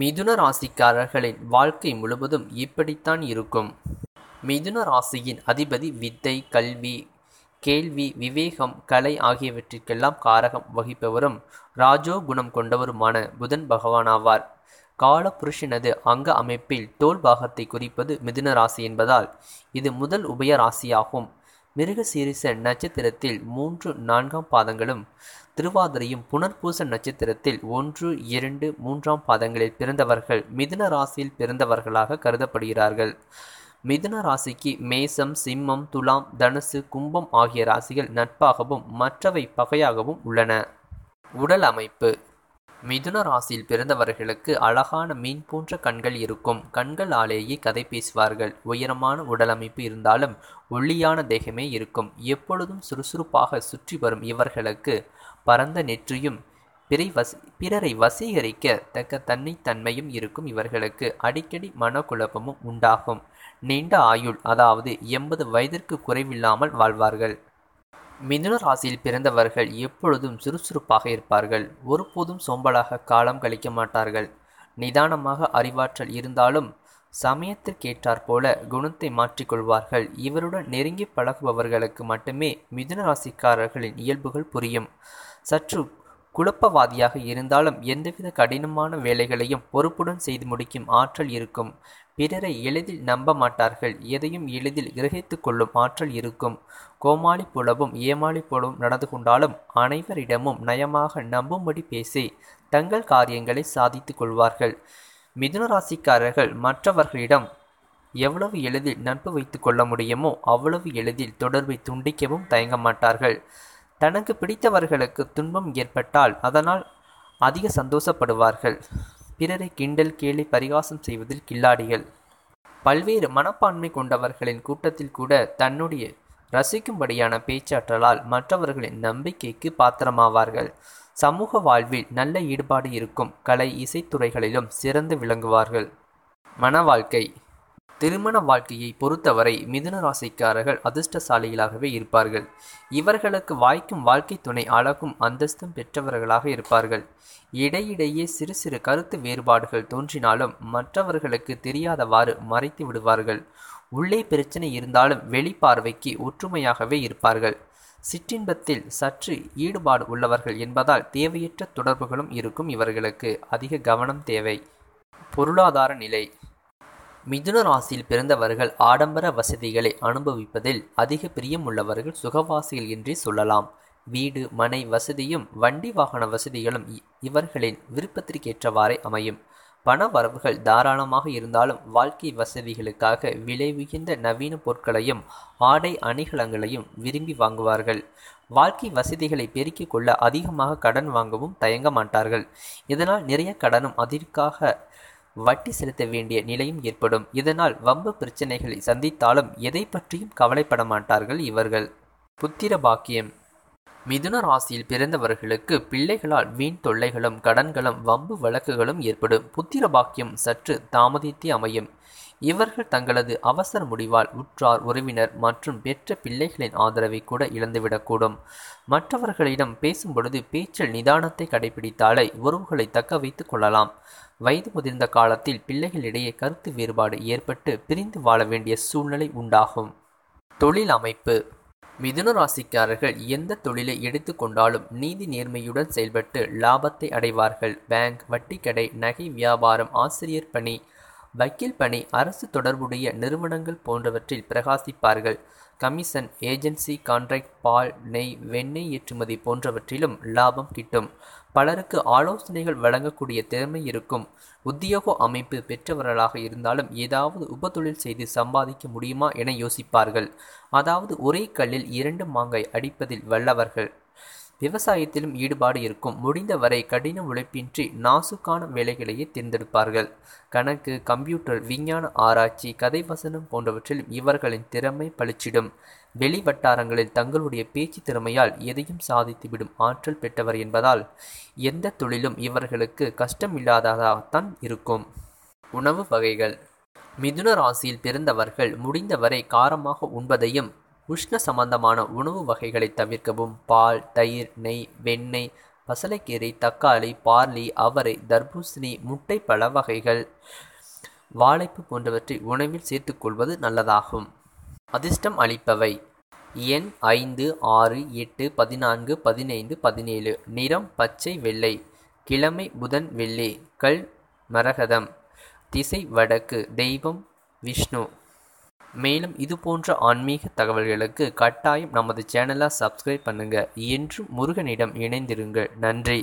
மிதுன ராசிக்காரர்களின் வாழ்க்கை முழுவதும் இப்படித்தான் இருக்கும் மிதுன ராசியின் அதிபதி வித்தை கல்வி கேள்வி விவேகம் கலை ஆகியவற்றிற்கெல்லாம் காரகம் வகிப்பவரும் ராஜோ குணம் கொண்டவருமான புதன் பகவானாவார் கால புருஷனது அங்க அமைப்பில் தோல் பாகத்தை குறிப்பது மிதுன ராசி என்பதால் இது முதல் உபய ராசியாகும் சீரிச நட்சத்திரத்தில் மூன்று நான்காம் பாதங்களும் திருவாதிரையும் புனர்பூச நட்சத்திரத்தில் ஒன்று இரண்டு மூன்றாம் பாதங்களில் பிறந்தவர்கள் மிதுன ராசியில் பிறந்தவர்களாக கருதப்படுகிறார்கள் மிதுன ராசிக்கு மேசம் சிம்மம் துலாம் தனுசு கும்பம் ஆகிய ராசிகள் நட்பாகவும் மற்றவை பகையாகவும் உள்ளன உடல் அமைப்பு மிதுன ராசியில் பிறந்தவர்களுக்கு அழகான மீன் போன்ற கண்கள் இருக்கும் கண்களாலேயே கதை பேசுவார்கள் உயரமான உடலமைப்பு இருந்தாலும் ஒளியான தேகமே இருக்கும் எப்பொழுதும் சுறுசுறுப்பாக சுற்றி வரும் இவர்களுக்கு பரந்த நெற்றியும் பிறை வச பிறரை வசீகரிக்க தக்க தன்மையும் இருக்கும் இவர்களுக்கு அடிக்கடி மனக்குழப்பமும் உண்டாகும் நீண்ட ஆயுள் அதாவது எண்பது வயதிற்கு குறைவில்லாமல் வாழ்வார்கள் மிதுன ராசியில் பிறந்தவர்கள் எப்பொழுதும் சுறுசுறுப்பாக இருப்பார்கள் ஒருபோதும் சோம்பலாக காலம் கழிக்க மாட்டார்கள் நிதானமாக அறிவாற்றல் இருந்தாலும் சமயத்திற்கேற்றாற் போல குணத்தை மாற்றிக்கொள்வார்கள் இவருடன் நெருங்கி பழகுபவர்களுக்கு மட்டுமே மிதுன ராசிக்காரர்களின் இயல்புகள் புரியும் சற்று குழப்பவாதியாக இருந்தாலும் எந்தவித கடினமான வேலைகளையும் பொறுப்புடன் செய்து முடிக்கும் ஆற்றல் இருக்கும் பிறரை எளிதில் நம்ப மாட்டார்கள் எதையும் எளிதில் கிரகித்து கொள்ளும் ஆற்றல் இருக்கும் கோமாளி போலவும் ஏமாளி போலவும் நடந்து கொண்டாலும் அனைவரிடமும் நயமாக நம்பும்படி பேசி தங்கள் காரியங்களை சாதித்து கொள்வார்கள் மிதுன ராசிக்காரர்கள் மற்றவர்களிடம் எவ்வளவு எளிதில் நட்பு வைத்து கொள்ள முடியுமோ அவ்வளவு எளிதில் தொடர்பை துண்டிக்கவும் தயங்க மாட்டார்கள் தனக்கு பிடித்தவர்களுக்கு துன்பம் ஏற்பட்டால் அதனால் அதிக சந்தோஷப்படுவார்கள் பிறரை கிண்டல் கேலி பரிகாசம் செய்வதில் கில்லாடிகள் பல்வேறு மனப்பான்மை கொண்டவர்களின் கூட்டத்தில் கூட தன்னுடைய ரசிக்கும்படியான பேச்சாற்றலால் மற்றவர்களின் நம்பிக்கைக்கு பாத்திரமாவார்கள் சமூக வாழ்வில் நல்ல ஈடுபாடு இருக்கும் கலை இசைத்துறைகளிலும் சிறந்து விளங்குவார்கள் மன வாழ்க்கை திருமண வாழ்க்கையை பொறுத்தவரை மிதுன ராசிக்காரர்கள் அதிர்ஷ்டசாலிகளாகவே இருப்பார்கள் இவர்களுக்கு வாய்க்கும் வாழ்க்கை துணை அழகும் அந்தஸ்தும் பெற்றவர்களாக இருப்பார்கள் இடையிடையே சிறு சிறு கருத்து வேறுபாடுகள் தோன்றினாலும் மற்றவர்களுக்கு தெரியாதவாறு மறைத்து விடுவார்கள் உள்ளே பிரச்சனை இருந்தாலும் வெளிப்பார்வைக்கு ஒற்றுமையாகவே இருப்பார்கள் சிற்றின்பத்தில் சற்று ஈடுபாடு உள்ளவர்கள் என்பதால் தேவையற்ற தொடர்புகளும் இருக்கும் இவர்களுக்கு அதிக கவனம் தேவை பொருளாதார நிலை மிதுன ராசியில் பிறந்தவர்கள் ஆடம்பர வசதிகளை அனுபவிப்பதில் அதிக பிரியம் உள்ளவர்கள் சுகவாசிகள் என்றே சொல்லலாம் வீடு மனை வசதியும் வண்டி வாகன வசதிகளும் இவர்களின் விருப்பத்திற்கேற்றவாறே அமையும் பண வரவுகள் தாராளமாக இருந்தாலும் வாழ்க்கை வசதிகளுக்காக விலை உயர்ந்த நவீன பொருட்களையும் ஆடை அணிகலங்களையும் விரும்பி வாங்குவார்கள் வாழ்க்கை வசதிகளை பெருக்கிக் கொள்ள அதிகமாக கடன் வாங்கவும் தயங்க மாட்டார்கள் இதனால் நிறைய கடனும் அதற்காக வட்டி செலுத்த வேண்டிய நிலையும் ஏற்படும் இதனால் வம்பு பிரச்சனைகளை சந்தித்தாலும் எதை பற்றியும் கவலைப்பட மாட்டார்கள் இவர்கள் புத்திர பாக்கியம் மிதுன ராசியில் பிறந்தவர்களுக்கு பிள்ளைகளால் வீண் தொல்லைகளும் கடன்களும் வம்பு வழக்குகளும் ஏற்படும் புத்திர பாக்கியம் சற்று தாமதித்து அமையும் இவர்கள் தங்களது அவசர முடிவால் உற்றார் உறவினர் மற்றும் பெற்ற பிள்ளைகளின் ஆதரவை கூட இழந்துவிடக்கூடும் மற்றவர்களிடம் பேசும்பொழுது பேச்சில் நிதானத்தை கடைபிடித்தாலே உறவுகளை தக்க வைத்துக் கொள்ளலாம் வயது முதிர்ந்த காலத்தில் பிள்ளைகளிடையே கருத்து வேறுபாடு ஏற்பட்டு பிரிந்து வாழ வேண்டிய சூழ்நிலை உண்டாகும் தொழில் அமைப்பு மிதுன ராசிக்காரர்கள் எந்த தொழிலை எடுத்துக்கொண்டாலும் நீதி நேர்மையுடன் செயல்பட்டு லாபத்தை அடைவார்கள் பேங்க் வட்டிக்கடை நகை வியாபாரம் ஆசிரியர் பணி வக்கீல் பணி அரசு தொடர்புடைய நிறுவனங்கள் போன்றவற்றில் பிரகாசிப்பார்கள் கமிஷன் ஏஜென்சி கான்ட்ராக்ட் பால் நெய் வெண்ணெய் ஏற்றுமதி போன்றவற்றிலும் லாபம் கிட்டும் பலருக்கு ஆலோசனைகள் வழங்கக்கூடிய திறமை இருக்கும் உத்தியோக அமைப்பு பெற்றவர்களாக இருந்தாலும் ஏதாவது உபதொழில் செய்து சம்பாதிக்க முடியுமா என யோசிப்பார்கள் அதாவது ஒரே கல்லில் இரண்டு மாங்காய் அடிப்பதில் வல்லவர்கள் விவசாயத்திலும் ஈடுபாடு இருக்கும். முடிந்தவரை கடின உழைப்பின்றி நாசுக்கான வேலைகளையே தேர்ந்தெடுப்பார்கள். கணக்கு, கம்ப்யூட்டர் விஞ்ஞான ஆராய்ச்சி, கதைவசனம் போன்றவற்றில் இவர்களின் திறமை பளிச்சிடும். வெளி வட்டாரங்களில் தங்களுடைய பேச்சு திறமையால் எதையும் சாதித்துவிடும் ஆற்றல் பெற்றவர் என்பதால் எந்த தொழிலும் இவர்களுக்கு கஷ்டமில்லாததாகத்தான் இருக்கும். உணவு வகைகள் மிதுன ராசியில் பிறந்தவர்கள் முடிந்தவரை காரமாக உண்பதையும் உஷ்ண சம்பந்தமான உணவு வகைகளை தவிர்க்கவும் பால் தயிர் நெய் வெண்ணெய் பசலைக்கீரை தக்காளி பார்லி அவரை தர்பூசணி முட்டை பல வகைகள் வாழைப்பு போன்றவற்றை உணவில் சேர்த்துக்கொள்வது நல்லதாகும் அதிர்ஷ்டம் அளிப்பவை எண் ஐந்து ஆறு எட்டு பதினான்கு பதினைந்து பதினேழு நிறம் பச்சை வெள்ளை கிழமை புதன் வெள்ளி கல் மரகதம் திசை வடக்கு தெய்வம் விஷ்ணு மேலும் இது போன்ற ஆன்மீக தகவல்களுக்கு கட்டாயம் நமது சேனலை சப்ஸ்கிரைப் பண்ணுங்கள் என்றும் முருகனிடம் இணைந்திருங்கள் நன்றி